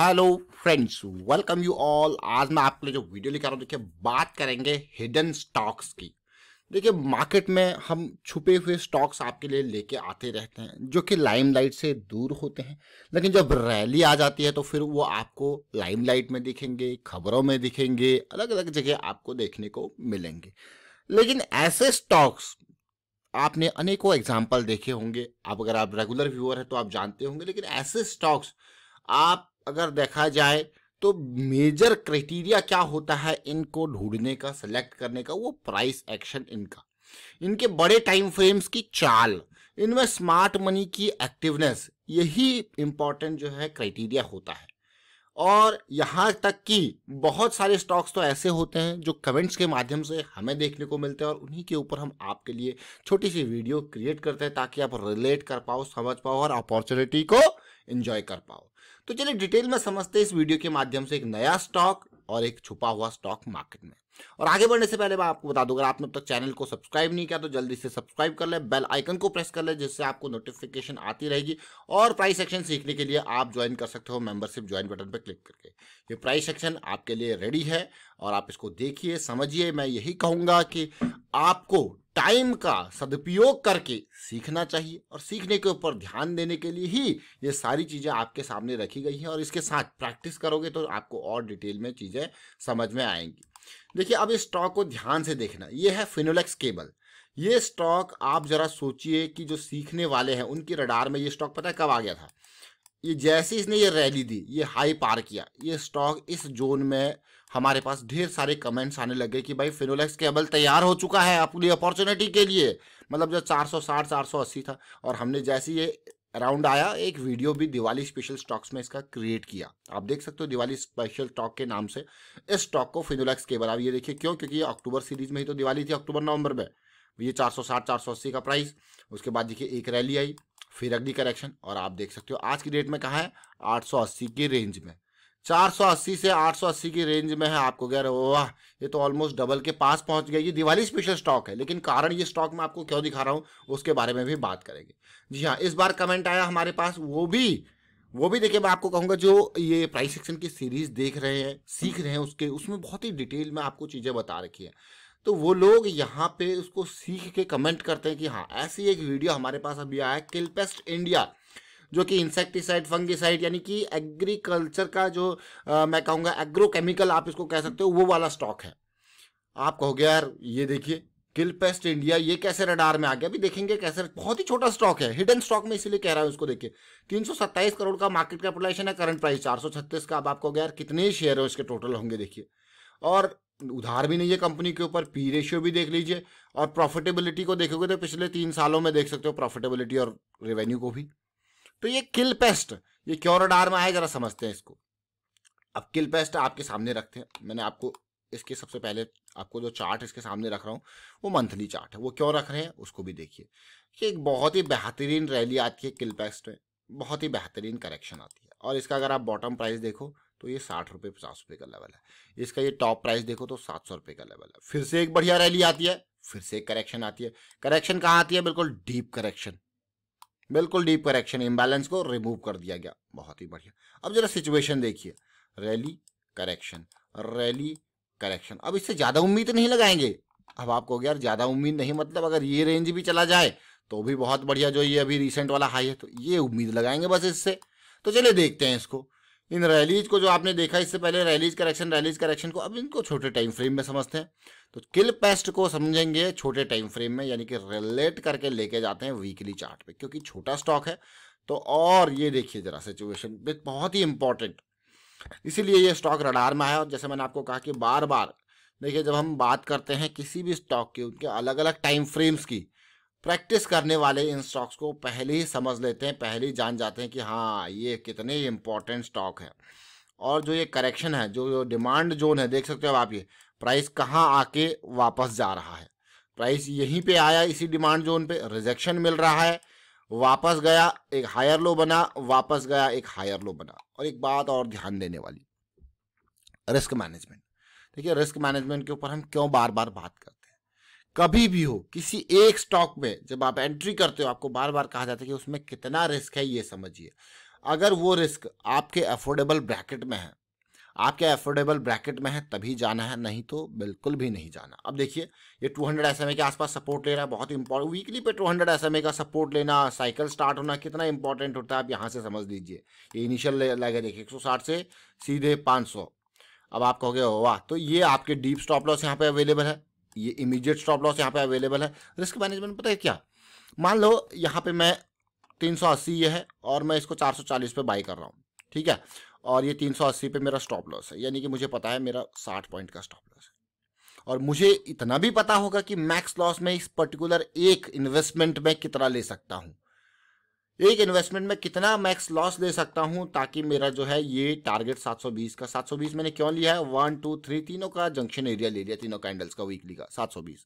hello friends welcome you all आज मैं आपके लिए जो वीडियो लेकर आ रहा हूँ देखिए बात करेंगे हिडन स्टॉक्स की देखिए मार्केट में हम छुपे हुए स्टॉक्स आपके लिए लेके आते रहते हैं जो कि लाइमलाइट से दूर होते हैं लेकिन जब रैली आ जाती है तो फिर वो आपको लाइमलाइट में दिखेंगे खबरों में दिखेंगे अलग अलग जगह आपको देखने को मिलेंगे लेकिन ऐसे स्टॉक्स आपने अनेकों एग्जाम्पल देखे होंगे आप अगर आप रेगुलर व्यूअर हैं तो आप जानते होंगे लेकिन ऐसे स्टॉक्स आप अगर देखा जाए तो मेजर क्राइटेरिया क्या होता है इनको ढूंढने का सिलेक्ट करने का वो प्राइस एक्शन इनका इनके बड़े टाइम फ्रेम्स की चाल इनमें स्मार्ट मनी की एक्टिवनेस यही इंपॉर्टेंट जो है क्राइटेरिया होता है और यहाँ तक कि बहुत सारे स्टॉक्स तो ऐसे होते हैं जो कमेंट्स के माध्यम से हमें देखने को मिलते हैं और उन्हीं के ऊपर हम आपके लिए छोटी सी वीडियो क्रिएट करते हैं ताकि आप रिलेट कर पाओ समझ पाओ और अपॉर्चुनिटी को एंजॉय कर पाओ तो चलिए डिटेल में समझते हैं इस वीडियो के माध्यम से एक नया स्टॉक और एक छुपा हुआ स्टॉक मार्केट में और आगे बढ़ने से पहले मैं आपको बता दूं अगर आपने अब तक चैनल को सब्सक्राइब नहीं किया तो जल्दी से सब्सक्राइब कर ले बेल आइकन को प्रेस कर ले जिससे आपको नोटिफिकेशन आती रहेगी और प्राइस सेक्शन सीखने के लिए आप ज्वाइन कर सकते हो मेंबरशिप ज्वाइन बटन पर क्लिक करके ये प्राइस सेक्शन आपके लिए रेडी है और आप इसको देखिए समझिए मैं यही कहूंगा कि आपको टाइम का सदुपयोग करके सीखना चाहिए और सीखने के ऊपर ध्यान देने के लिए ही ये सारी चीज़ें आपके सामने रखी गई हैं और इसके साथ प्रैक्टिस करोगे तो आपको और डिटेल में चीज़ें समझ में आएंगी देखिए अब इस स्टॉक को ध्यान से देखना ये है फिनोलेक्स केबल ये स्टॉक आप ज़रा सोचिए कि जो सीखने वाले हैं उनकी रडार में ये स्टॉक पता है कब आ गया था ये जैसे इसने ये रैली दी ये हाई पार किया ये स्टॉक इस जोन में हमारे पास ढेर सारे कमेंट्स आने लगे कि भाई फिनोलेक्स केबल तैयार हो चुका है अपनी अपॉर्चुनिटी के लिए मतलब जो 460 480 था और हमने जैसे ये राउंड आया एक वीडियो भी दिवाली स्पेशल स्टॉक्स में इसका क्रिएट किया आप देख सकते हो दिवाली स्पेशल स्टॉक के नाम से इस स्टॉक को फिनोलेक्स केबल आप ये देखिए क्यों क्योंकि ये अक्टूबर सीरीज में ही तो दिवाली थी अक्टूबर नवंबर में ये 460 480 का प्राइस उसके बाद देखिए एक रैली आई फिर अगली करेक्शन और आप देख सकते हो आज की डेट में कहाँ है 880 की रेंज में 480 से 880 की रेंज में है आपको कह रहे हो वाह ये तो ऑलमोस्ट डबल के पास पहुंच गया ये दिवाली स्पेशल स्टॉक है लेकिन कारण ये स्टॉक मैं आपको क्यों दिखा रहा हूँ उसके बारे में भी बात करेंगे जी हाँ इस बार कमेंट आया हमारे पास वो भी वो भी देखिए मैं आपको कहूँगा जो ये प्राइस सेक्शन की सीरीज देख रहे हैं सीख रहे हैं उसके उसमें बहुत ही डिटेल में आपको चीज़ें बता रखी है तो वो लोग यहाँ पे उसको सीख के कमेंट करते हैं कि हाँ ऐसी एक वीडियो हमारे पास अभी आया है किलपेस्ट इंडिया जो कि इंसेक्टिसाइड फंगिसाइड यानी कि एग्रीकल्चर का जो आ, मैं कहूँगा एग्रोकेमिकल आप इसको कह सकते हो वो वाला स्टॉक है आप कहोगे यार ये देखिए किलपेस्ट इंडिया ये कैसे रडार में आ गया अभी देखेंगे कैसे बहुत ही छोटा स्टॉक है हिडन स्टॉक में इसीलिए कह रहा हूँ इसको देखिए तीन करोड़ का मार्केट कैपिटलाइजेशन है करंट प्राइस चार का अब आपको यार कितने शेयर है इसके टोटल होंगे देखिए और उधार भी नहीं है कंपनी के ऊपर पी रेशियो भी देख लीजिए और प्रॉफिटेबिलिटी को देखोगे तो पिछले तीन सालों में देख सकते हो प्रॉफिटेबिलिटी और रेवेन्यू को भी तो ये किल पेस्ट ये क्योरडार में आए जरा समझते हैं इसको अब किल पेस्ट आपके सामने रखते हैं मैंने आपको इसके सबसे पहले आपको जो चार्ट इसके सामने रख रहा हूँ वो मंथली चार्ट है वो क्यों रख रहे हैं उसको भी देखिए ये एक बहुत ही बेहतरीन रैली आती है किल पेस्ट में बहुत ही बेहतरीन करेक्शन आती है और इसका अगर आप बॉटम प्राइस देखो तो ये साठ रुपये पचास रुपये का लेवल है इसका ये टॉप प्राइस देखो तो सात सौ रुपये का लेवल है फिर से एक बढ़िया रैली आती है फिर से एक करेक्शन आती है करेक्शन कहाँ आती है बिल्कुल डीप करेक्शन बिल्कुल डीप करेक्शन इम्बैलेंस को रिमूव कर दिया गया बहुत ही बढ़िया अब जरा सिचुएशन देखिए रैली करेक्शन रैली करेक्शन अब इससे ज़्यादा उम्मीद नहीं लगाएंगे अब आपको यार ज़्यादा उम्मीद नहीं मतलब अगर ये रेंज भी चला जाए तो भी बहुत बढ़िया जो ये अभी रिसेंट वाला हाई है तो ये उम्मीद लगाएंगे बस इससे तो चलिए देखते हैं इसको इन रैलीज को जो आपने देखा इससे पहले रैलीज करेक्शन रैलीज करेक्शन को अब इनको छोटे टाइम फ्रेम में समझते हैं तो किल पेस्ट को समझेंगे छोटे टाइम फ्रेम में यानी कि रिलेट करके लेके जाते हैं वीकली चार्ट पे क्योंकि छोटा स्टॉक है तो और ये देखिए जरा सिचुएशन बहुत ही इंपॉर्टेंट इसीलिए ये स्टॉक रडार में आया और जैसे मैंने आपको कहा कि बार बार देखिए जब हम बात करते हैं किसी भी स्टॉक की उनके अलग अलग टाइम फ्रेम्स की प्रैक्टिस करने वाले इन स्टॉक्स को पहले ही समझ लेते हैं पहले ही जान जाते हैं कि हाँ ये कितने इंपॉर्टेंट स्टॉक है और जो ये करेक्शन है जो जो डिमांड जोन है देख सकते हो आप ये प्राइस कहाँ आके वापस जा रहा है प्राइस यहीं पे आया इसी डिमांड जोन पे रिजेक्शन मिल रहा है वापस गया एक हायर लो बना वापस गया एक हायर लो बना और एक बात और ध्यान देने वाली रिस्क मैनेजमेंट देखिए रिस्क मैनेजमेंट के ऊपर हम क्यों बार बार बात करते कभी भी हो किसी एक स्टॉक में जब आप एंट्री करते हो आपको बार बार कहा जाता है कि उसमें कितना रिस्क है ये समझिए अगर वो रिस्क आपके अफोर्डेबल ब्रैकेट में है आपके अफोर्डेबल ब्रैकेट में है तभी जाना है नहीं तो बिल्कुल भी नहीं जाना अब देखिए ये 200 हंड्रेड एस के आसपास सपोर्ट लेना बहुत इंपॉर्टेंट वीकली पे 200 हंड्रेड एस का सपोर्ट लेना साइकिल स्टार्ट होना कितना इंपॉर्टेंट होता है आप यहाँ से समझ लीजिए ये इनिशियल लगे देखिए एक से सीधे पाँच अब आप कहोगे वाह तो ये आपके डीप स्टॉप लॉस यहाँ पे अवेलेबल है ये इमीडिएट स्टॉप लॉस यहाँ पे अवेलेबल है रिस्क मैनेजमेंट पता है क्या मान लो यहाँ पे मैं 380 ये है और मैं इसको 440 पे बाई कर रहा हूँ ठीक है और ये 380 पे मेरा स्टॉप लॉस है यानी कि मुझे पता है मेरा 60 पॉइंट का स्टॉप लॉस है और मुझे इतना भी पता होगा कि मैक्स लॉस में इस पर्टिकुलर एक इन्वेस्टमेंट में कितना ले सकता हूँ एक इन्वेस्टमेंट में कितना मैक्स लॉस ले सकता हूं ताकि मेरा जो है ये टारगेट 720 का 720 मैंने क्यों लिया है वन टू थ्री तीनों का जंक्शन एरिया ले लिया तीनों कैंडल्स का वीकली का 720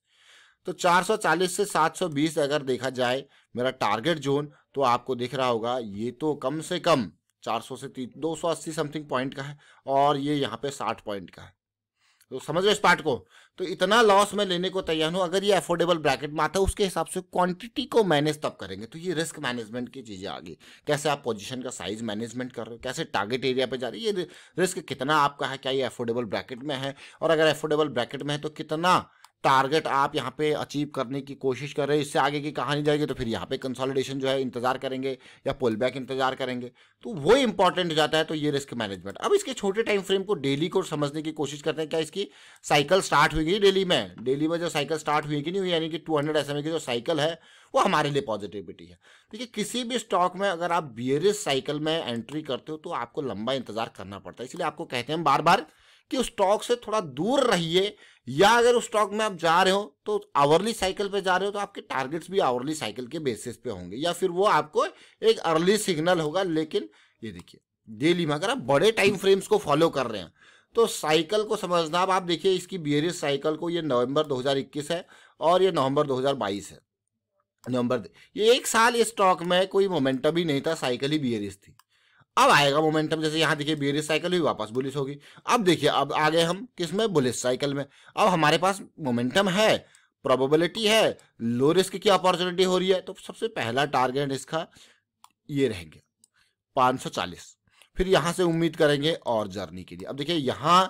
तो 440 से 720 अगर देखा जाए मेरा टारगेट जोन तो आपको दिख रहा होगा ये तो कम से कम 400 से 3 280 समथिंग पॉइंट का है और ये यहाँ पे 60 पॉइंट का है तो समझ रहे इस पार्ट को तो इतना लॉस मैं लेने को तैयार हूँ अगर ये अफोर्डेबल ब्रैकेट में आता है उसके हिसाब से क्वांटिटी को मैनेज तब करेंगे तो ये रिस्क मैनेजमेंट की चीज़ें आ गई कैसे आप पोजीशन का साइज मैनेजमेंट कर रहे हो कैसे टारगेट एरिया पे जा रही है ये रिस्क कितना आपका है क्या ये अफोर्डेबल ब्रैकेट में है और अगर अफोर्डेबल ब्रैकेट में है तो कितना टारगेट आप यहाँ पे अचीव करने की कोशिश कर रहे हैं इससे आगे की कहानी जाएगी तो फिर यहाँ पे कंसोलिडेशन जो है इंतजार करेंगे या पुल बैक इंतजार करेंगे तो वो इंपॉर्टेंट हो जाता है तो ये रिस्क मैनेजमेंट अब इसके छोटे टाइम फ्रेम को डेली को समझने की कोशिश करते हैं क्या इसकी साइकिल स्टार्ट हुई डेली में डेली में जो साइकिल स्टार्ट हुई कि नहीं हुई यानी कि टू हंड्रेड e की जो साइकिल है वो हमारे लिए पॉजिटिविटी है देखिए किसी भी स्टॉक में अगर आप बियरिस साइकिल में एंट्री करते हो तो आपको लंबा इंतजार करना पड़ता है इसलिए आपको कहते हैं हम बार बार कि उस स्टॉक से थोड़ा दूर रहिए या अगर उस स्टॉक में आप जा रहे हो तो आवरली साइकिल पे जा रहे हो तो आपके टारगेट्स भी आवरली साइकिल के बेसिस पे होंगे या फिर वो आपको एक अर्ली सिग्नल होगा लेकिन ये देखिए डेली में अगर आप बड़े टाइम फ्रेम्स को फॉलो कर रहे हैं तो साइकिल को समझना आप, आप देखिए इसकी बियरिस साइकिल को ये नवंबर 2021 है और ये नवंबर 2022 है नवंबर ये एक साल इस स्टॉक में कोई मोमेंटम ही नहीं था साइकिल ही बियरिस थी अब आएगा मोमेंटम जैसे यहाँ देखिए बेरिस साइकिल हुई वापस बुलिस होगी अब देखिए अब आ गए हम किस में बुलिस साइकिल में अब हमारे पास मोमेंटम है प्रोबेबिलिटी है लो रिस्क की अपॉर्चुनिटी हो रही है तो सबसे पहला टारगेट इसका ये रहेंगे 540 फिर यहाँ से उम्मीद करेंगे और जर्नी के लिए अब देखिए यहाँ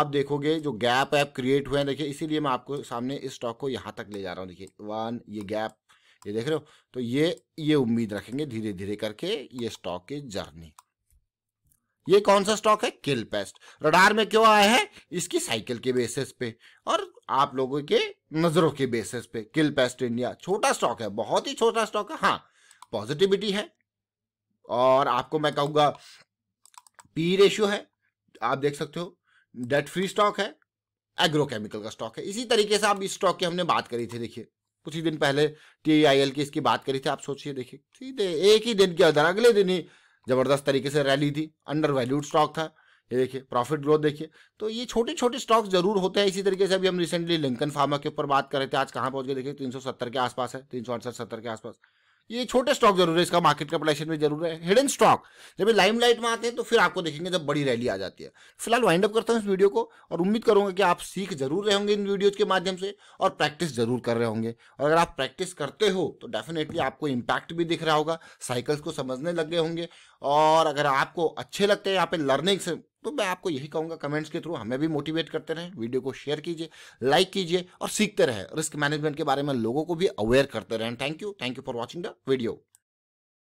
आप देखोगे जो गैप ऐप क्रिएट हुए हैं देखिए इसीलिए मैं आपको सामने इस स्टॉक को यहाँ तक ले जा रहा हूँ देखिए वन ये गैप ये देख रहे हो तो ये ये उम्मीद रखेंगे धीरे धीरे करके ये स्टॉक की जर्नी ये कौन सा स्टॉक है किल पेस्ट रडार में क्यों आया है इसकी साइकिल के बेसिस पे और आप लोगों के नजरों के बेसिस पे किल पेस्ट इंडिया छोटा स्टॉक है बहुत ही छोटा स्टॉक है हाँ पॉजिटिविटी है और आपको मैं कहूंगा पी रेशियो है आप देख सकते हो डेट फ्री स्टॉक है एग्रोकेमिकल का स्टॉक है इसी तरीके से आप इस स्टॉक की हमने बात करी थी देखिए कुछ ही दिन पहले टीआईएल की इसकी बात करी थी आप सोचिए देखिए सीधे एक ही दिन के अंदर अगले दिन ही जबरदस्त तरीके से रैली थी अंडर वैल्यूड स्टॉक था ये देखिए प्रॉफिट ग्रोथ देखिए तो ये छोटे छोटे स्टॉक्स जरूर होते हैं इसी तरीके से अभी हम रिसेंटली लिंकन फार्मा के ऊपर बात कर रहे थे आज कहाँ पहुंच गए देखिए तीन के आसपास है तीन सौ के आसपास ये छोटे स्टॉक जरूर है इसका मार्केट कैपिटलाइजेशन में जरूर है हिडन स्टॉक जब ये लाइमलाइट में आते हैं तो फिर आपको देखेंगे जब बड़ी रैली आ जाती है फिलहाल वाइंड अप करता हूँ इस वीडियो को और उम्मीद करूंगा कि आप सीख जरूर रहे होंगे इन वीडियोज के माध्यम से और प्रैक्टिस जरूर कर रहे होंगे और अगर आप प्रैक्टिस करते हो तो डेफिनेटली आपको इम्पैक्ट भी दिख रहा होगा साइकिल्स को समझने लग गए होंगे और अगर आपको अच्छे लगते हैं यहाँ पे लर्निंग से तो मैं आपको यही कहूँगा कमेंट्स के थ्रू हमें भी मोटिवेट करते रहें वीडियो को शेयर कीजिए लाइक कीजिए और सीखते रहें रिस्क मैनेजमेंट के बारे में लोगों को भी अवेयर करते रहें thank you thank you for watching the video